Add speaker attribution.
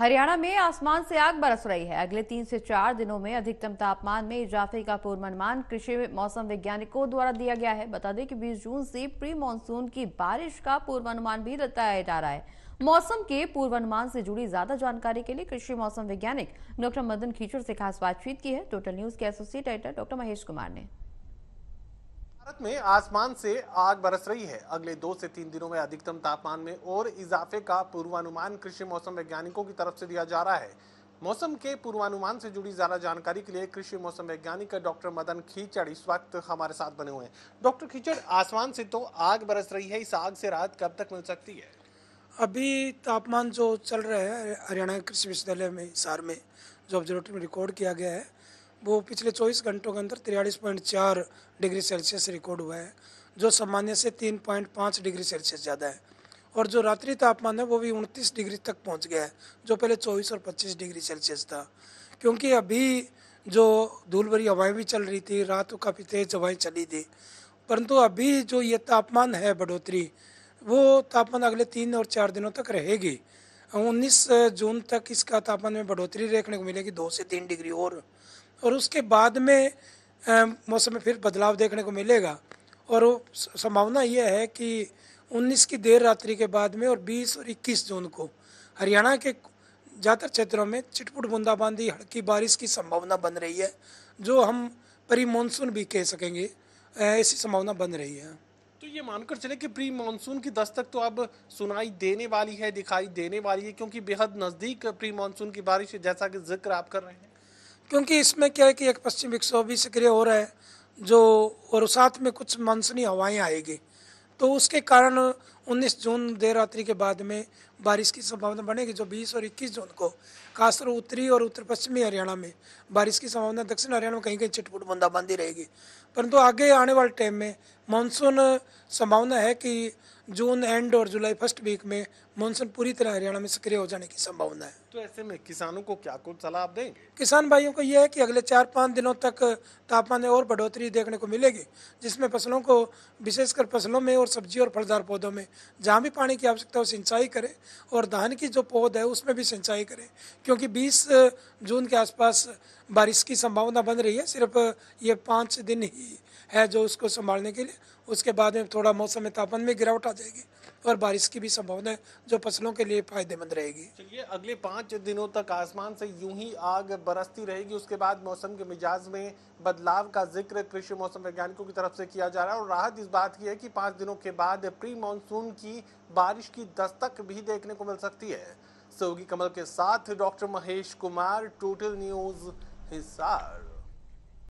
Speaker 1: हरियाणा में आसमान से आग बरस रही है अगले तीन से चार दिनों में अधिकतम तापमान में इजाफे का पूर्वानुमान कृषि मौसम वैज्ञानिकों द्वारा दिया गया है बता दें कि 20 जून से प्री मानसून की बारिश का पूर्वानुमान भी बताया जा रहा है मौसम के पूर्वानुमान से जुड़ी ज्यादा जानकारी के लिए कृषि मौसम वैज्ञानिक डॉक्टर मदन खीचड़ से खास बातचीत की है टोटल न्यूज के associate editor doctor Mahesh Kumar ने
Speaker 2: भारत में आसमान से आग बरस रही है अगले दो से तीन दिनों में अधिकतम तापमान में और इजाफे का पूर्वानुमान कृषि मौसम वैज्ञानिकों की तरफ से दिया जा रहा है मौसम के पूर्वानुमान से जुड़ी ज्यादा जानकारी के लिए कृषि मौसम वैज्ञानिक डॉक्टर मदन खीचड़ इस वक्त हमारे साथ बने हुए हैं डॉक्टर खीचड़ आसमान से तो आग बरस रही है इस आग से राहत कब तक मिल सकती है
Speaker 3: अभी तापमान जो चल रहा है हरियाणा कृषि विश्वविद्यालय में हिसार में जो ऑब्जर्वेटरी में रिकॉर्ड किया गया है वो पिछले 24 घंटों के अंदर तिरयालीस पॉइंट चार डिग्री सेल्सियस रिकॉर्ड हुआ है जो सामान्य से तीन पॉइंट पाँच डिग्री सेल्सियस ज़्यादा है और जो रात्रि तापमान है वो भी उनतीस डिग्री तक पहुंच गया है जो पहले चौबीस और पच्चीस डिग्री सेल्सियस था क्योंकि अभी जो धूल भरी हवाएं भी चल रही थी रात को काफ़ी तेज़ हवाएं चली थी परंतु अभी जो ये तापमान है बढ़ोतरी वो तापमान अगले तीन और चार दिनों तक रहेगी उन्नीस जून तक इसका तापमान में बढ़ोतरी देखने को मिलेगी दो से तीन डिग्री और और उसके बाद में मौसम में फिर बदलाव देखने को मिलेगा और संभावना यह है कि 19 की देर रात्रि के बाद में और 20 और 21 जून को हरियाणा के ज़्यादातर क्षेत्रों में चिटपुट बूंदाबांदी हल्की बारिश की संभावना बन रही है जो हम प्री मानसून भी कह सकेंगे ऐसी संभावना बन रही है
Speaker 2: तो ये मानकर चले कि प्री मानसून की दस्तक तो अब सुनाई देने वाली है दिखाई देने वाली है क्योंकि बेहद नज़दीक
Speaker 3: प्री मानसून की बारिश जैसा कि जिक्र आप कर रहे हैं क्योंकि इसमें क्या है कि एक पश्चिम विक्षोभ भी सक्रिय हो रहा है जो और साथ में कुछ मानसूनी हवाएं आएगी तो उसके कारण उन्नीस जून देर रात्रि के बाद में बारिश की संभावना बनेगी जो बीस और इक्कीस जून को खासकर उत्तरी और उत्तर पश्चिमी हरियाणा में बारिश की संभावना दक्षिण हरियाणा में कहीं कहीं छिटपुट बूंदाबांदी रहेगी परंतु आगे आने वाले टाइम में मानसून संभावना है कि जून एंड और जुलाई फर्स्ट वीक में मानसून पूरी तरह हरियाणा में सक्रिय हो जाने की संभावना है तो ऐसे में किसानों को क्या कुछ सलाह आप देंगे किसान भाइयों को यह है कि अगले चार पाँच दिनों तक तापमान में और बढ़ोतरी देखने को मिलेगी जिसमें फसलों को विशेषकर फसलों में और सब्जी और फलदार पौधों में जहाँ भी पानी की आवश्यकता हो सिंचाई करें और धान की जो पौध है उसमें भी सिंचाई करें क्योंकि 20 जून के आसपास बारिश की संभावना बन रही है सिर्फ ये पाँच दिन ही है जो उसको संभालने के लिए उसके बाद में थोड़ा मौसम में तापमान में गिरावट आ जाएगी और बारिश की भी संभावना है जो फसलों के लिए फायदेमंद रहेगी चलिए अगले
Speaker 2: पाँच दिनों तक आसमान से यूं ही आग बरसती रहेगी उसके बाद मौसम के मिजाज में बदलाव का जिक्र कृषि मौसम वैज्ञानिकों की तरफ से किया जा रहा है और राहत इस बात की है कि पाँच दिनों के बाद प्री मानसून की बारिश की दस्तक भी देखने को मिल सकती है सोगी कमल के साथ doctor Mahesh Kumar Total News Hisar